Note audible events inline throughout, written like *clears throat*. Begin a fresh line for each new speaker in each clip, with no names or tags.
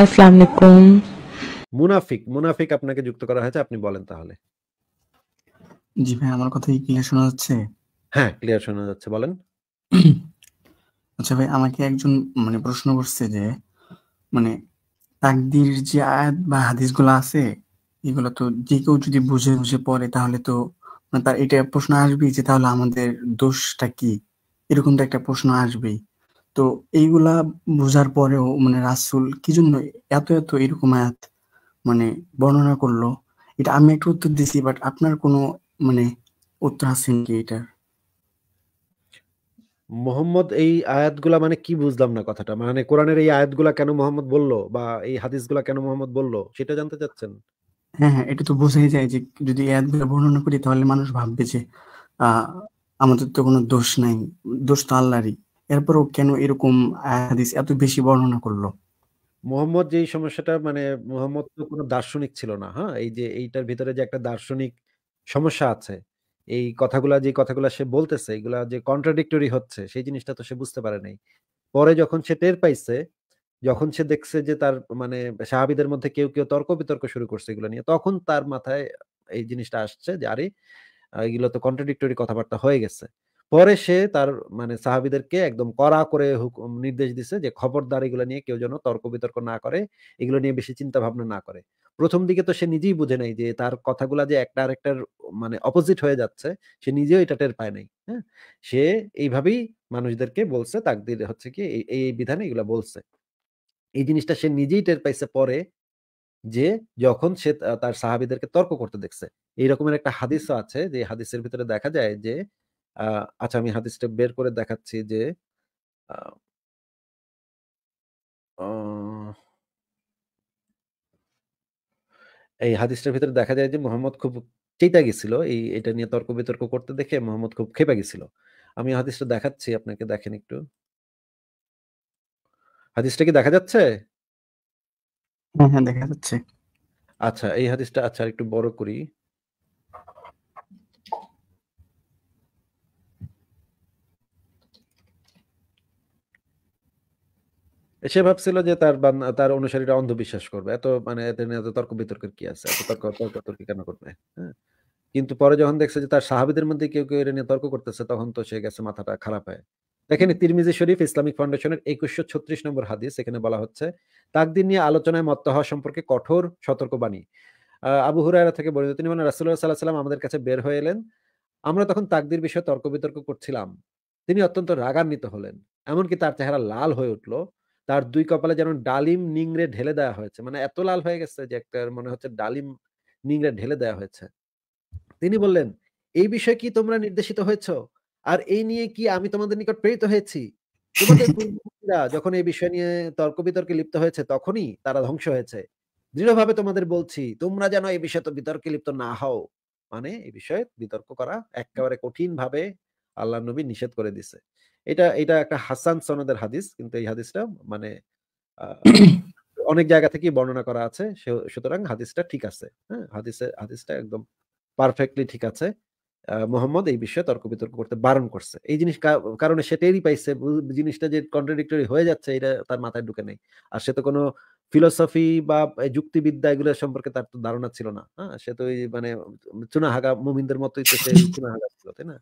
আসসালামু আলাইকুম
মুনাফিক মুনাফিক আপনাকে যুক্ত করা হয়েছে আপনি বলেন তাহলে
জি ভাই আমার কথা ক্লিয়ার শোনা যাচ্ছে
হ্যাঁ ক্লিয়ার শোনা যাচ্ছে বলেন
আচ্ছা ভাই আমাকে একজন মানে প্রশ্ন করছে যে মানে তাকদির যে আয়াত বা হাদিসগুলো আছে এগুলো তো যে কেউ যদি বুঝে বুঝে পড়ে তাহলে তো মানে তার এটা প্রশ্ন আসবেই যে তাহলে আমাদের দোষটা কি এরকম তো একটা প্রশ্ন আসবেই তো এইগুলা বোঝার পরেও মানে রাসুল কি জন্য এত এত এরকম আয়াত মানে বর্ণনা করলো এটা আমি একটু উত্তর দিছি বাট আপনার কোনো মানে উত্তর আছেন কি এটার
মোহাম্মদ এই আয়াতগুলা মানে কি বুঝলাম না কথাটা মানে কোরআনের এই আয়াতগুলা কেন মোহাম্মদ বলল বা এই হাদিসগুলা কেন মোহাম্মদ বলল সেটা জানতে চাচ্ছেন
হ্যাঁ হ্যাঁ এটা তো বোঝাই যায় যে যদি আয়াতগুলো বর্ণনা করি তাহলে মানুষ ভাববে যে আমাদের তো কোনো দোষ নাই দোষ তো আল্লাহরই এরপরও কেন এরকম হাদিস এত বেশি বর্ণনা করলো
মোহাম্মদ যে সমস্যাটা মানে মোহাম্মদ তো কোনো দার্শনিক ছিল না হ্যাঁ এই যে এইটার ভিতরে যে একটা দার্শনিক সমস্যা আছে এই কথাগুলা যে কথাগুলা সে বলতেছে এগুলা যে কন্ট্রাডিক্টরি হচ্ছে সেই জিনিসটা তো সে বুঝতে পারে নাই পরে যখন সে টের পাইছে যখন সে দেখছে যে তার মানে সাহাবিদের মধ্যে কেউ কেউ তর্ক বিতর্ক শুরু করছে এগুলো নিয়ে তখন তার মাথায় এই জিনিসটা আসছে যে আরে এগুলো তো কন্ট্রাডিক্টরি কথাবার্তা হয়ে গেছে পরে সে তার মানে সাহাবিদেরকে একদম কড়া করে হুকুম নির্দেশ দিছে যে খবরদার এগুলো নিয়ে কেউ যেন তর্ক বিতর্ক না করে এগুলো নিয়ে বেশি চিন্তা ভাবনা না করে প্রথম দিকে তো সে নিজেই বুঝে নাই যে তার কথাগুলা যে একটা আরেকটার মানে অপোজিট হয়ে যাচ্ছে সে নিজেও এটা টের পায় নাই হ্যাঁ সে এইভাবেই মানুষদেরকে বলছে তাকদির হচ্ছে কি এই এই বিধানে এগুলো বলছে এই জিনিসটা সে নিজেই টের পাইছে পরে যে যখন সে তার সাহাবিদেরকে তর্ক করতে দেখছে এইরকমের একটা হাদিসও আছে যে হাদিসের ভিতরে দেখা যায় যে আচ্ছা আমি হাদিসটা বের করে দেখাচ্ছি যে এই হাদিসটার ভিতরে দেখা যায় যে মোহাম্মদ খুব চেতা গেছিল এই এটা নিয়ে তর্ক বিতর্ক করতে দেখে মোহাম্মদ খুব খেপে গেছিল আমি হাদিসটা দেখাচ্ছি আপনাকে দেখেন একটু হাদিসটা কি দেখা যাচ্ছে
হ্যাঁ, হ্যাঁ দেখা যাচ্ছে
আচ্ছা এই হাদিসটা আচ্ছা একটু বড় করি সে ভাবছিল যে তার তার অনুসারীরা অন্ধবিশ্বাস করবে এত মানে এদের নিয়ে এত তর্ক বিতর্কের কি আছে এত তর্ক তর্ক তর্ক কেন করবে হ্যাঁ কিন্তু পরে যখন দেখছে যে তার সাহাবিদের মধ্যে কেউ কেউ এটা নিয়ে তর্ক করতেছে তখন তো সে গেছে মাথাটা খারাপ হয় দেখেন তিরমিজি শরীফ ইসলামিক ফাউন্ডেশনের একুশশো ছত্রিশ নম্বর হাদিস এখানে বলা হচ্ছে তাকদিন নিয়ে আলোচনায় মত্ত হওয়া সম্পর্কে কঠোর সতর্কবাণী আবু হুরায়রা থেকে বলি তিনি মানে রাসুল্লাহ সাল্লাহ সাল্লাম আমাদের কাছে বের হয়ে এলেন আমরা তখন তাকদির বিষয়ে তর্ক বিতর্ক করছিলাম তিনি অত্যন্ত রাগান্বিত হলেন এমনকি তার চেহারা লাল হয়ে উঠলো তার দুই কপালে যেন ডালিম নিংড়ে ঢেলে দেওয়া হয়েছে মানে এত লাল হয়ে গেছে যে একটা মনে হচ্ছে ডালিম নিংড়ে ঢেলে দেওয়া হয়েছে তিনি বললেন এই বিষয়ে কি তোমরা নির্দেশিত হয়েছ আর এই নিয়ে কি আমি তোমাদের নিকট প্রেরিত হয়েছি *laughs* যখন এই বিষয় নিয়ে তর্ক বিতর্কে লিপ্ত হয়েছে তখনই তারা ধ্বংস হয়েছে দৃঢ়ভাবে তোমাদের বলছি তোমরা যেন এই বিষয়ে তো বিতর্কে লিপ্ত না হও মানে এই বিষয়ে বিতর্ক করা একেবারে কঠিন ভাবে আল্লাহ নবী নিষেধ করে দিছে এটা এটা একটা হাসান সনদের হাদিস কিন্তু এই হাদিসটা মানে *clears throat* অনেক জায়গা থেকে বর্ণনা করা আছে সুতরাং হাদিসটা ঠিক আছে হ্যাঁ হাদিসে হাদিসটা একদম পারফেক্টলি ঠিক আছে মোহাম্মদ এই বিষয়ে তর্ক বিতর্ক করতে বারণ করছে এই জিনিস কারণে সে টেরই পাইছে জিনিসটা যে কন্ট্রাডিক্টরি হয়ে যাচ্ছে এটা তার মাথায় ঢুকে নেই আর সে তো কোনো ফিলোসফি বা যুক্তিবিদ্যা এগুলো সম্পর্কে তার তো ধারণা ছিল না হ্যাঁ সে তো মানে চুনাহাগা মোমিনদের মতোই তো সে *clears throat* চুনাহাগা ছিল তাই না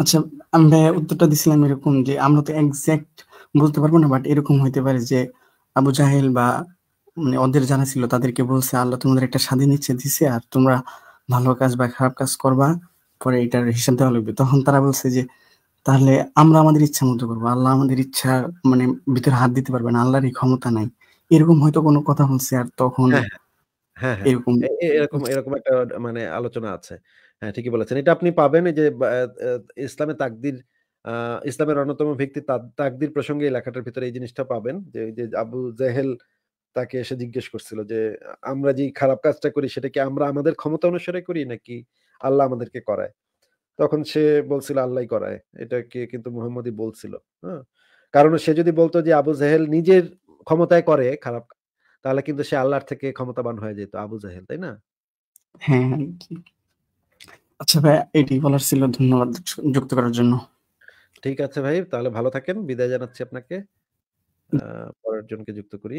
আচ্ছা আমরা উত্তরটা দিছিলাম এরকম যে আমরা তো এক্সাক্ট বলতে পারবো না বাট এরকম হইতে পারে যে আবু জাহেল বা মানে ওদের জানা ছিল তাদেরকে বলছে আল্লাহ তোমাদের একটা স্বাধীন ইচ্ছে দিছে আর তোমরা ভালো কাজ বা খারাপ কাজ করবা পরে এটার হিসাব দেওয়া লাগবে তখন তারা বলছে যে তাহলে আমরা আমাদের ইচ্ছা মতো করবো আল্লাহ আমাদের ইচ্ছা মানে ভিতরে হাত দিতে পারবে না আল্লাহর ক্ষমতা নাই এরকম হয়তো কোনো কথা বলছে আর তখন হ্যাঁ,
হ্যাঁ, হ্যাঁ, এরকম এরকম এরকম একটা মানে আলোচনা আছে হ্যাঁ ঠিকই বলেছেন এটা আপনি পাবেন যে ইসলামে তাকদির ইসলামের অন্যতম ভিত্তি তাকদির প্রসঙ্গে এই লেখাটার ভিতরে এই জিনিসটা পাবেন যে যে আবু জাহেল তাকে এসে জিজ্ঞেস করছিল যে আমরা যে খারাপ কাজটা করি সেটা কি আমরা আমাদের ক্ষমতা অনুসারে করি নাকি আল্লাহ আমাদেরকে করায় তখন সে বলছিল আল্লাহ করায় এটা এটাকে কিন্তু মোহাম্মদই বলছিল হ্যাঁ কারণ সে যদি বলতো যে আবু জাহেল নিজের ক্ষমতায় করে খারাপ তাহলে কিন্তু সে আল্লাহর থেকে ক্ষমতাবান হয়ে যেত আবু জাহেল তাই না
হ্যাঁ, হ্যাঁ আচ্ছা ভাই এটি বলার ছিল ধন্যবাদ যুক্ত করার জন্য
ঠিক আছে ভাই তাহলে ভালো থাকেন বিদায় জানাচ্ছি আপনাকে পরের জনকে যুক্ত করি